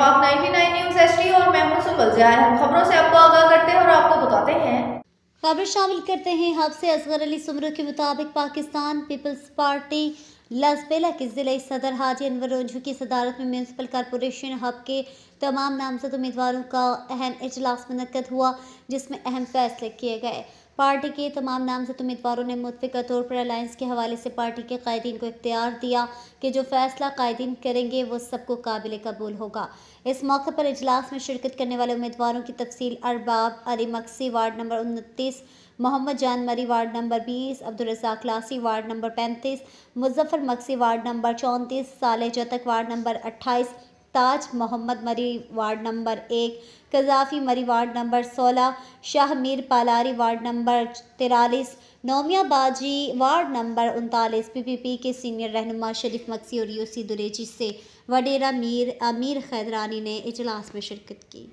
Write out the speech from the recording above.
welcome आप 99 news HD और मैं हूं सुबल जयार हम खबरों से आपको आगाह करते हैं और आपको बताते हैं खबर शामिल करते हैं हब असगर अली सुमरू के मुताबिक पाकिस्तान पीपल्स पार्टी लसबेला के ज़िले सदर हाजी अनवर रोंझू की सदारत में म्यूनसिपल कॉरपोरेशन हब के तमाम नामजद उम्मीदवारों का अहम अजलास मनकद हुआ जिसमें अहम फैसले किए गए पार्टी के तमाम नामजद उम्मीदवारों ने मुतफ़ा तौर पर अलायंस के हवाले से पार्टी के कायदीन को इख्तियार दिया कि जो फैसला कायदीन करेंगे वो सबको काबिल कबूल होगा इस मौके पर इजलास में शिरकत करने वाले उम्मीदवारों की तफसील अरबाब अली मक्सी वार्ड नंबर उनतीस मोहम्मद जान मरी वार्ड नंबर बीस अब्दुलरजाक लासी वार्ड नंबर पैंतीस मुजफ्फर मक्सी वार्ड नंबर चौंतीस साले जतक वार्ड नंबर अट्ठाईस ताज मोहम्मद मरी वार्ड नंबर एक कजाफी मरी वार्ड नंबर सोलह शाह मीर पालारी वार्ड नंबर तिरालीस नौमिया बाजी वार्ड नंबर उनतालीस पीपीपी के सीनियर रहनुमा शरीफ मक्सी और यूसी दुरेजी से वडेरा मीर अमीर खैदरानी ने इजलास में शिरकत की